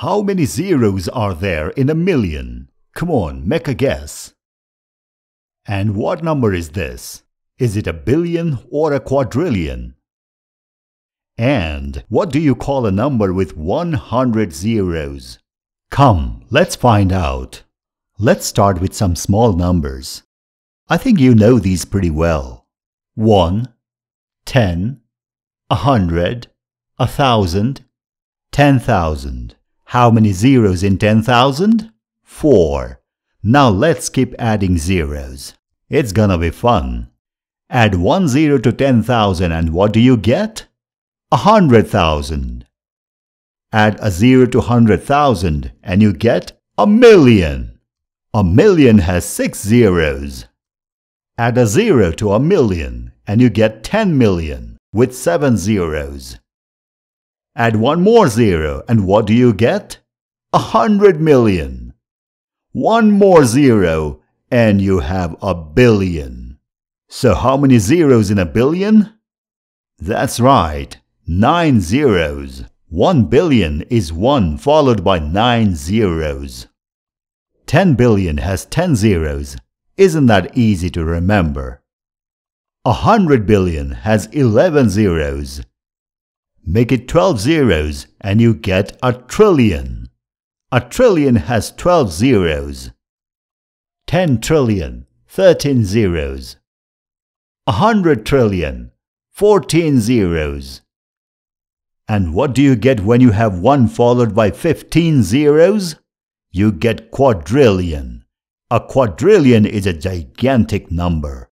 How many zeros are there in a million? Come on, make a guess. And what number is this? Is it a billion or a quadrillion? And what do you call a number with 100 zeros? Come, let's find out. Let's start with some small numbers. I think you know these pretty well. 1, 10, 100, 1,000, 10,000. How many zeros in 10,000? 4. Now let's keep adding zeros. It's gonna be fun. Add one zero to 10,000 and what do you get? A 100,000. Add a zero to 100,000 and you get a million. A million has six zeros. Add a zero to a million and you get 10 million with seven zeros. Add one more zero, and what do you get? A hundred million. One more zero, and you have a billion. So how many zeros in a billion? That's right, nine zeros. One billion is one followed by nine zeros. Ten billion has ten zeros. Isn't that easy to remember? A hundred billion has eleven zeros. Make it 12 zeros and you get a trillion. A trillion has 12 zeros. 10 trillion, 13 zeros. 100 trillion, 14 zeros. And what do you get when you have 1 followed by 15 zeros? You get quadrillion. A quadrillion is a gigantic number.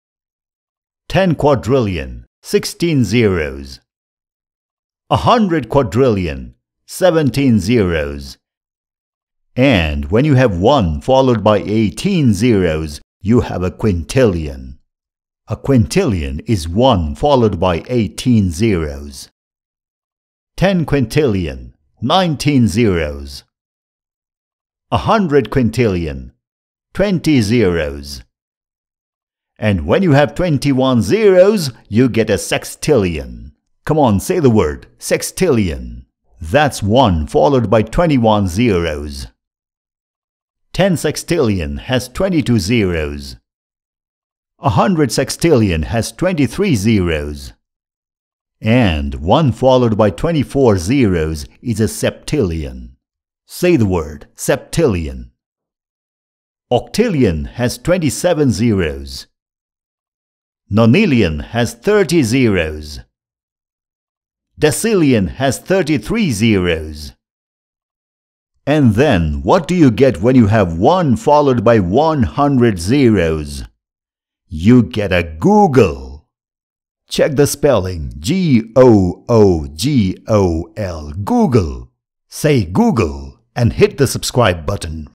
10 quadrillion, 16 zeros a hundred quadrillion, seventeen zeros. And when you have 1 followed by 18 zeros, you have a quintillion. A quintillion is 1 followed by 18 zeros. 10 quintillion, 19 zeros. A hundred quintillion, 20 zeros. And when you have 21 zeros, you get a sextillion. Come on, say the word. Sextillion. That's 1 followed by 21 zeros. 10 sextillion has 22 zeros. 100 sextillion has 23 zeros. And 1 followed by 24 zeros is a septillion. Say the word, septillion. Octillion has 27 zeros. Nonillion has 30 zeros. Decillion has 33 zeros. And then, what do you get when you have 1 followed by 100 zeros? You get a Google. Check the spelling G-O-O-G-O-L, Google. Say Google and hit the subscribe button.